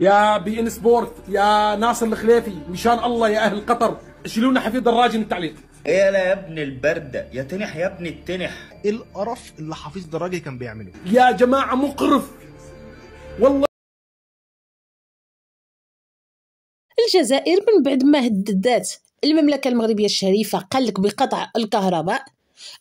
يا بي ان سبورت يا ناصر الخليفي مشان الله يا اهل قطر شيلوا لنا حفيد دراجي من التعليق ايه لا يا ابن البردة يا تنح يا ابن التنح ايه القرف اللي حفيظ دراجي كان بيعمله يا جماعة مقرف والله الجزائر من بعد ما هددت المملكة المغربية الشريفة قال لك بقطع الكهرباء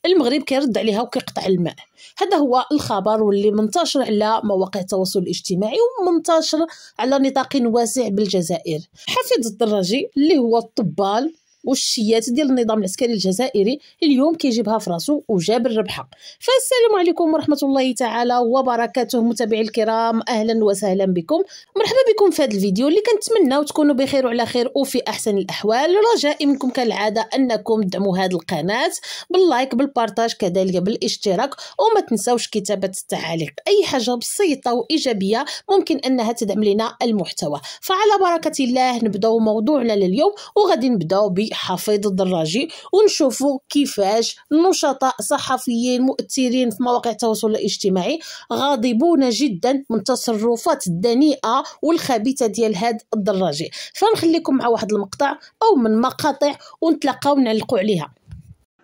المغرب كيرد عليها وكيقطع الماء هذا هو الخبر واللي منتشر على مواقع التواصل الاجتماعي ومنتشر على نطاق واسع بالجزائر حفيظ الدراجي اللي هو الطبال والشيات ديال النظام العسكري الجزائري اليوم كيجيبها في راسو وجاب الربحه فالسلام عليكم ورحمه الله تعالى وبركاته متابعي الكرام اهلا وسهلا بكم مرحبا بكم في هذا الفيديو اللي كنتمناو تكونوا بخير وعلى خير وفي احسن الاحوال رجاء منكم كالعاده انكم تدعموا هذه القناه باللايك بالبارتاج كذلك بالاشتراك وما تنساوش كتابه التعاليق اي حاجه بسيطه وايجابيه ممكن انها تدعم لنا المحتوى فعلى بركه الله نبداو موضوعنا لليوم وغادي نبداو الحفيظ الدراجي ونشوفوا كيفاش نشطاء صحفيين مؤثرين في مواقع التواصل الاجتماعي غاضبون جدا من التصرفات الدنيئه والخبيثه ديال هذا الدراجي فنخليكم مع واحد المقطع او من مقاطع ونتلاقاو نعلقوا عليها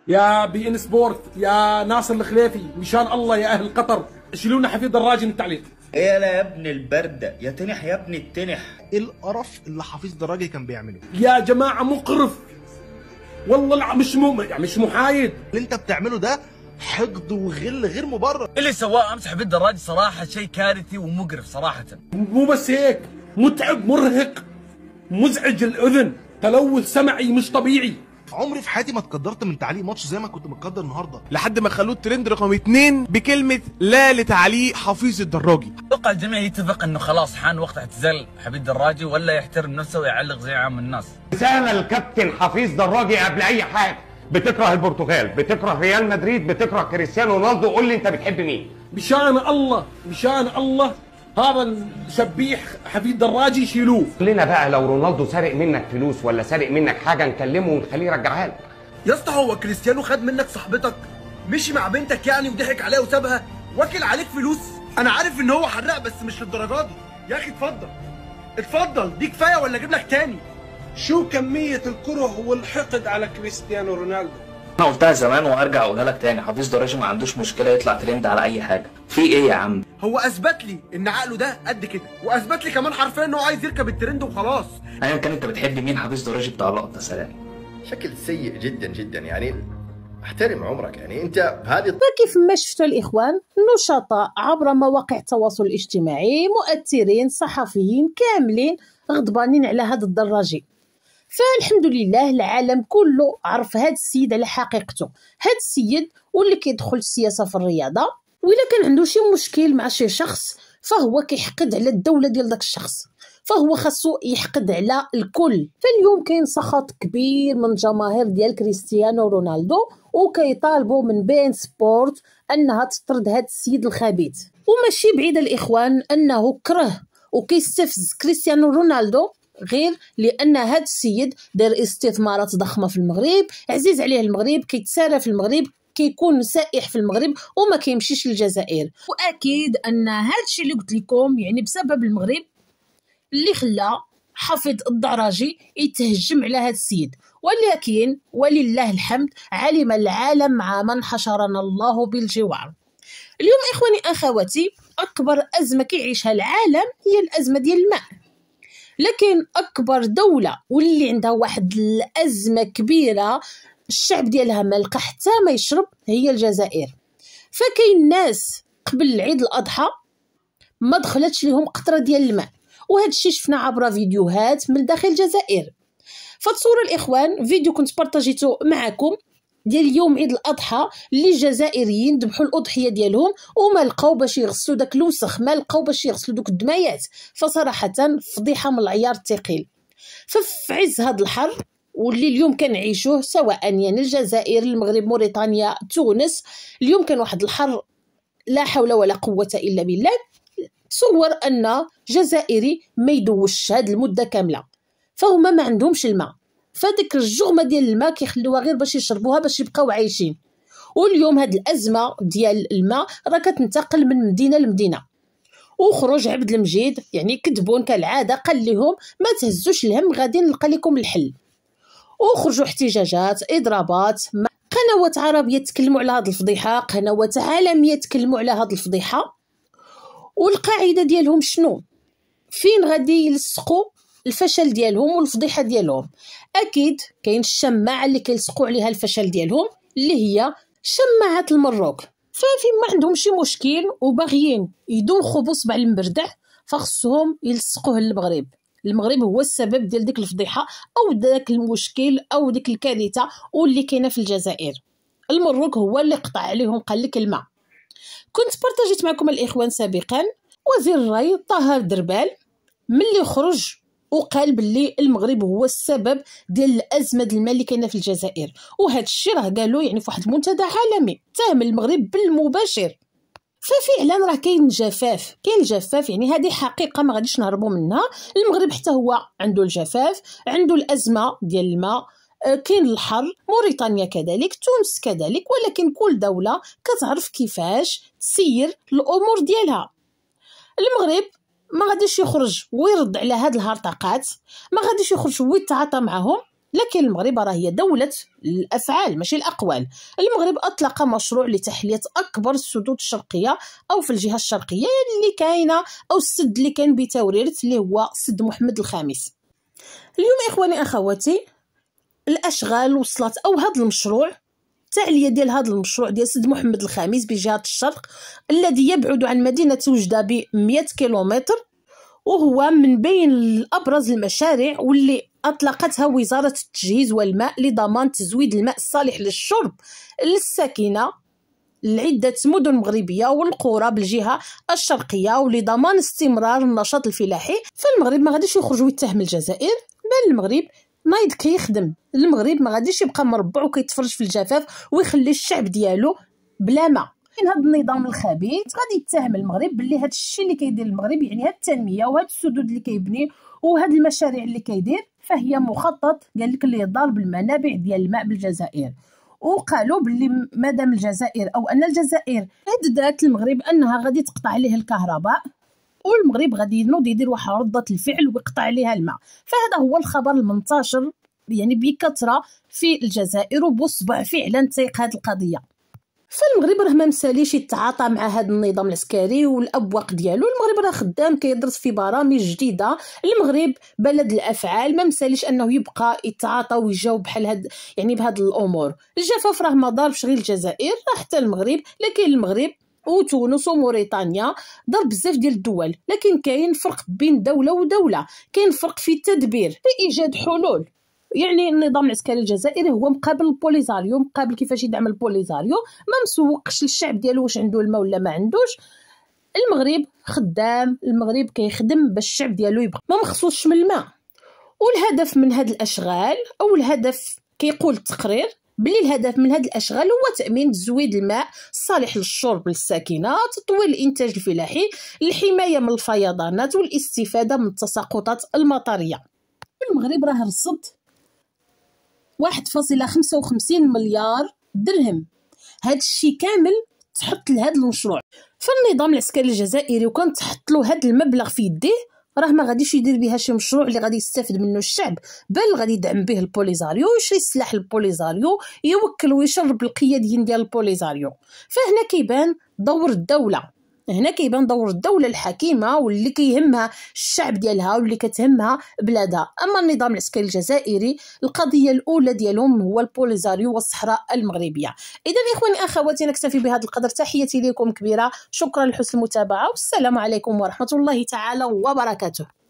يا بي ان سبورت يا ناصر الخليفي ان شاء الله يا اهل قطر شيلوا لنا حفيظ دراجي من التعليق يا لا يا ابن البردة يا تنح يا ابن التنح ايه القرف اللي حفيظ دراجي كان بيعمله يا جماعة مقرف والله مش يعني مش محايد اللي انت بتعمله ده حقد وغل غير مبرر اللي سواه امس حبيب صراحه شيء كارثي ومقرف صراحه مو بس هيك متعب مرهق مزعج الاذن تلوث سمعي مش طبيعي عمري في حياتي ما تقدرت من تعليق ماتش زي ما كنت متقدر النهارده لحد ما خلوه الترند رقم اثنين بكلمه لا لتعليق حفيظ الدراجي اتوقع الجميع يتفق انه خلاص حان وقت اعتزال حبيب الدراجي ولا يحترم نفسه ويعلق زي عام الناس زال الكابتن حفيظ دراجي قبل اي حاجه بتكره البرتغال بتكره ريال مدريد بتكره كريستيانو رونالدو قول لي انت بتحب مين بشان الله بشان الله هذا الشبيح حفيد دراجي يشيلوه لنا بقى لو رونالدو سرق منك فلوس ولا سرق منك حاجه نكلمه ونخليه يرجعها لك يا اسطى هو كريستيانو خد منك صاحبتك مشي مع بنتك يعني وضحك عليها وسابها واكل عليك فلوس انا عارف ان هو حرق بس مش للدرجه دي يا اخي اتفضل اتفضل دي كفايه ولا اجيب لك تاني شو كمية الكره والحقد على كريستيانو رونالدو انا قلتها زمان وارجع اقولها لك تاني حفيظ دراجي ما عندوش مشكله يطلع ترند على اي حاجه في ايه يا عم هو اثبت لي ان عقله ده قد كده واثبت لي كمان حرفيا ان هو عايز يركب الترند وخلاص ايا كان انت بتحب مين حفيظ دراجي بتاع لقطه سلام شكل سيء جدا جدا يعني احترم عمرك يعني انت بهذه كيف ما شفتوا الاخوان نشطاء عبر مواقع التواصل الاجتماعي مؤثرين صحفيين كاملين غضبانين على هذا الدراجي فالحمد لله العالم كله عرف هاد السيد على حقيقته هاد السيد واللي كيدخل السياسه في الرياضه وإلا كان عنده شي مشكل مع شي شخص فهو كيحقد على الدوله ديال داك الشخص فهو خاصو يحقد على الكل فاليوم كاين سخط كبير من الجماهير ديال كريستيانو رونالدو وكيطالبوا من بين سبورت انها تطرد هاد السيد الخبيث وماشي بعيد الاخوان انه كره وكيستفز كريستيانو رونالدو غير لان هذا السيد دار استثمارات ضخمه في المغرب عزيز عليه المغرب كيتسارى في المغرب كيكون سائح في المغرب وما كيمشيش للجزائر واكيد ان هذا الشيء اللي قلت لكم يعني بسبب المغرب اللي خلى حافظ الدراجي يتهجم على هذا السيد ولكن ولله الحمد علم العالم مع من حشرنا الله بالجوار اليوم اخواني اخواتي اكبر ازمه كيعيشها العالم هي الازمه ديال الماء لكن اكبر دوله واللي عندها واحد الازمه كبيره الشعب ديالها ما لقى حتى ما يشرب هي الجزائر فكاين ناس قبل عيد الاضحى ما دخلتش لهم قطره ديال الماء وهذا الشيء شفنا عبر فيديوهات من داخل الجزائر فتصور الاخوان فيديو كنت بارطاجيتو معكم ديال يوم عيد الاضحى اللي الجزائريين ذبحوا الاضحيه ديالهم وما لقاو باش يغسلوا داك الوسخ ما لقاو باش يغسلوا دوك الدمايات فصراحه فضيحه من العيار الثقيل ففي عز هذا الحر واللي اليوم كنعيشوه سواء يعني الجزائر المغرب موريتانيا تونس اليوم كان واحد الحر لا حول ولا قوه الا بالله تصور ان جزائري ما يدوش هاد المده كامله فهما ما عندهمش الماء فديك الجغمه ديال الماء كيخلوها غير باش يشربوها باش يبقاو عايشين واليوم هاد الازمه ديال الماء راه كتنتقل من مدينه لمدينه وخرج عبد المجيد يعني كذبون كالعاده قال لهم ما تهزوش الهم غادي نلقى لكم الحل وخرجوا احتجاجات اضرابات قنوات عربيه تكلموا على هاد الفضيحه قنوات عالميه تكلموا على هاد الفضيحه والقاعده ديالهم شنو فين غادي يلصقوا الفشل ديالهم والفضيحه ديالهم اكيد كاين الشماعه اللي كيلصقوا عليها الفشل ديالهم اللي هي شماعه المروك ففي ما عندهم شي مشكل وباغيين يدوخوا بصبع المبردع فخصهم يلصقوه للمغرب المغرب هو السبب ديال ديك الفضيحه او داك المشكل او ديك الكارثه واللي كاينه في الجزائر المروك هو اللي قطع عليهم قال لك الماء كنت بارطاجيت معكم الاخوان سابقا وزير الري طه دربال ملي خرج وقال باللي المغرب هو السبب ديال الازمه ديال المال اللي كاينه في الجزائر وهذا الشيء راه قالوا يعني في واحد المنتدى عالمي اتهم المغرب بالمباشر ففعلا راه كاين جفاف كاين جفاف يعني هذه حقيقه ما غاديش نهربوا منها المغرب حتى هو عنده الجفاف عنده الازمه ديال الماء آه، كاين الحر موريتانيا كذلك تونس كذلك ولكن كل دوله كتعرف كيفاش تسير الامور ديالها المغرب ما غاديش يخرج ويرد على هاد الهرطقات ما غاديش يخرج ويتعاطى معهم لكن المغرب راه هي دولة الأفعال ماشي الأقوال المغرب أطلق مشروع لتحلية أكبر السدود الشرقية أو في الجهة الشرقية اللي كاينة أو السد اللي كان بتوريرت اللي هو سد محمد الخامس اليوم إخواني أخواتي الأشغال وصلت أو هذا المشروع التعليه ديال هذا المشروع ديال سد محمد الخامس بجهه الشرق الذي يبعد عن مدينه وجده ب 100 كيلومتر وهو من بين ابرز المشاريع واللي اطلقتها وزاره التجهيز والماء لضمان تزويد الماء الصالح للشرب للساكنه لعدة مدن مغربية والقرى بالجهة الشرقية ولضمان استمرار النشاط الفلاحي فالمغرب ما غاديش يخرج ويتهم الجزائر بل المغرب نايض كيخدم المغرب ما غاديش يبقى مربع وكيتفرج في الجفاف ويخلي الشعب ديالو بلا ما كاين يعني هذا النظام الخبيث غادي يتهم المغرب باللي هذا الشيء اللي كيدير المغرب يعني هاد التنميه وهاد السدود اللي كيبني وهاد المشاريع اللي كيدير فهي مخطط قال لك اللي ضارب بالمنابع ديال الماء بالجزائر وقالوا باللي مادام الجزائر او ان الجزائر هددت المغرب انها غادي تقطع عليه الكهرباء والمغرب غادي ينوض يدير واحد ردة الفعل ويقطع عليها الماء فهذا هو الخبر المنتشر يعني بكثرة في الجزائر وبصبع فعلا تيق هذه القضية فالمغرب راه ما مساليش يتعاطى مع هذا النظام العسكري والابواق ديالو المغرب راه خدام كيدرس في برامج جديده المغرب بلد الافعال ما مساليش انه يبقى يتعاطى ويجاوب بحال هاد يعني بهاد الامور الجفاف راه ما ضاربش غير الجزائر راه حتى المغرب لكن المغرب وتونس وموريتانيا ضرب بزاف ديال الدول لكن كاين فرق بين دوله ودوله كاين فرق في التدبير لايجاد حلول يعني النظام العسكري الجزائري هو مقابل البوليزاريو مقابل كيفاش يدعم البوليزاريو ما مسوقش للشعب ديالو واش عنده الماء ولا ما عندوش المغرب خدام المغرب كيخدم باش الشعب ديالو يبقى ما مخصوصش من الماء والهدف من هاد الاشغال او الهدف كيقول التقرير بلي الهدف من هاد الاشغال هو تامين تزويد الماء الصالح للشرب للساكنه تطوير الانتاج الفلاحي الحمايه من الفيضانات والاستفاده من التساقطات المطريه المغرب راه رصد 1.55 مليار درهم هذا الشيء كامل تحط لهاد المشروع فالنظام العسكري الجزائري وكان تحط له هاد المبلغ في يديه راه ما غاديش يدير بها شي مشروع اللي غادي يستافد منه الشعب بل غادي يدعم به البوليزاريو يشري السلاح البوليزاريو يوكل ويشرب القياديين ديال البوليزاريو فهنا كيبان دور الدوله هنا كيبان دور الدوله الحكيمه واللي كيهمها الشعب ديالها واللي كتهمها بلادها اما النظام العسكري الجزائري القضيه الاولى ديالهم هو البوليزاريو والصحراء المغربيه اذا اخواني اخواتي نكتفي بهذا القدر تحياتي لكم كبيره شكرا لحسن المتابعه والسلام عليكم ورحمه الله تعالى وبركاته